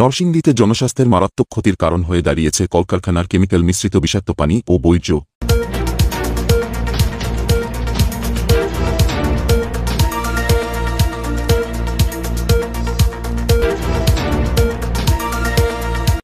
নরসিংদীতে জনস্বাস্থ্যের মারাত্মক ক্ষতির কারণ হয়ে দাঁড়িয়েছে কলকারখানার কেমিক্যাল মিশ্রিত বিষাক্ত পানি ও বৈর্য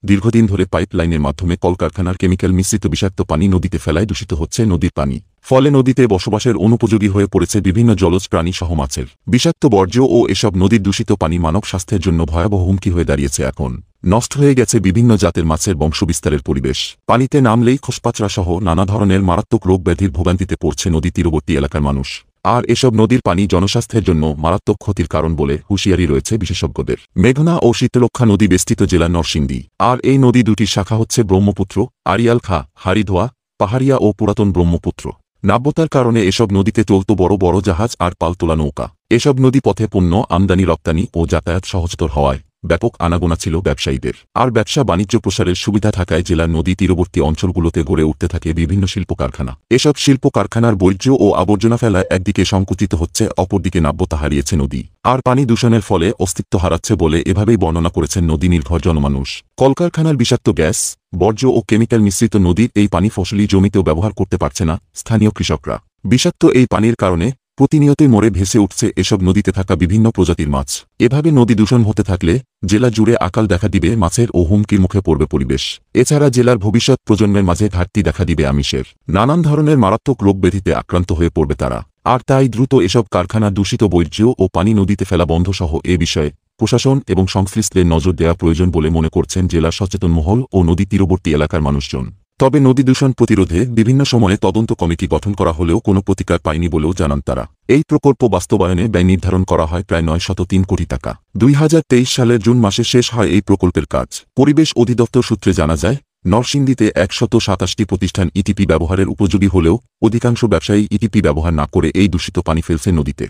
দীর্ঘদিন ধরে পাইপলাইনের মাধ্যমে কলকারখানার কেমিক্যাল মিশ্রিত বিষাক্ত পানি নদীতে ফেলায় দূষিত হচ্ছে নদীর পানি ফলে নদীতে বসবাসের অনুপযোগী হয়ে পড়েছে বিভিন্ন জলজ প্রাণী সহ মাছের বিষাক্ত বর্জ্য ও এসব নদীর দূষিত পানি মানব স্বাস্থ্যের জন্য ভয়াবহ হুমকি হয়ে দাঁড়িয়েছে এখন নষ্ট হয়ে গেছে বিভিন্ন জাতের মাছের বংশবিস্তারের পরিবেশ পানিতে নামলেই খোসপাচরা সহ নানা ধরনের মারাত্মক রোগ ব্যাধির ভোগান্তিতে পড়ছে নদী তীরবর্তী এলাকার মানুষ আর এসব নদীর পানি জনস্বাস্থ্যের জন্য মারাত্মক ক্ষতির কারণ বলে হুঁশিয়ারি রয়েছে বিশেষজ্ঞদের মেঘনা ও শীতলক্ষা নদী বেষ্টিত জেলা নরসিংদী আর এই নদী দুটির শাখা হচ্ছে ব্রহ্মপুত্র আরিয়াল খা হারিধোয়া পাহাড়িয়া ও পুরাতন ব্রহ্মপুত্র নাব্যতার কারণে এসব নদীতে চলত বড় বড় জাহাজ আর পালতোলা নৌকা এসব নদী পথে পণ্য আমদানি রপ্তানি ও যাতায়াত সহজতর হওয়ায় ব্যাপক আনাগোনা ছিল ব্যবসায়ীদের আর ব্যবসা বাণিজ্য প্রসারের সুবিধা থাকায় জেলার নদী তীরবর্তী অঞ্চলগুলোতে গড়ে উঠতে থাকে বিভিন্ন শিল্প কারখানা এসব শিল্প কারখানার বৈর্য ও আবর্জনা ফেলা একদিকে সংকুচিত হচ্ছে অপরদিকে নাব্যতা হারিয়েছে নদী আর পানি দূষণের ফলে অস্তিত্ব হারাচ্ছে বলে এভাবেই বর্ণনা করেছেন নদী নির্ভর জনমানুষ কলকারখানার বিষাক্ত গ্যাস বর্জ্য ও কেমিক্যাল মিশ্রিত নদীর এই পানি ফসলি জমিতেও ব্যবহার করতে পারছে না স্থানীয় কৃষকরা বিষাক্ত এই পানির কারণে প্রতিনিয়তই মরে ভেসে উঠছে এসব নদীতে থাকা বিভিন্ন প্রজাতির মাছ এভাবে নদী দূষণ হতে থাকলে জেলা জুড়ে আকাল দেখা দিবে মাছের ও হুমকির মুখে পড়বে পরিবেশ এছাড়া জেলার ভবিষ্যৎ প্রজন্মের মাঝে ঘাটতি দেখা দিবে আমিষের নানান ধরনের মারাত্মক রোগ ব্যাধিতে আক্রান্ত হয়ে পড়বে তারা আর তাই দ্রুত এসব কারখানা দূষিত বৈর্য ও পানি নদীতে ফেলা বন্ধসহ এ বিষয়ে প্রশাসন এবং সংশ্লিষ্টদের নজর দেওয়া প্রয়োজন বলে মনে করছেন জেলা সচেতন মহল ও নদী তীরবর্তী এলাকার মানুষজন তবে নদী দূষণ প্রতিরোধে বিভিন্ন সময়ে তদন্ত কমিটি গঠন করা হলেও কোনো প্রতিকার পায়নি বলেও জানান তারা এই প্রকল্প বাস্তবায়নে ব্যয় নির্ধারণ করা হয় প্রায় নয় শত তিন কোটি টাকা দুই হাজার তেইশ সালের জুন মাসে শেষ হয় এই প্রকল্পের কাজ পরিবেশ অধিদপ্তর সূত্রে জানা যায় নরসিংদীতে একশত সাতাশটি প্রতিষ্ঠান ইটিপি ব্যবহারের উপযোগী হলেও অধিকাংশ ব্যবসায়ী ইটিপি ব্যবহার না করে এই দূষিত পানি ফেলছে নদীতে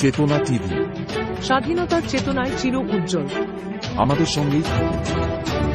চেতনা টিভি স্বাধীনতার চেতনায় চির উজ্জ্বল আমাদের সঙ্গেই থাকুন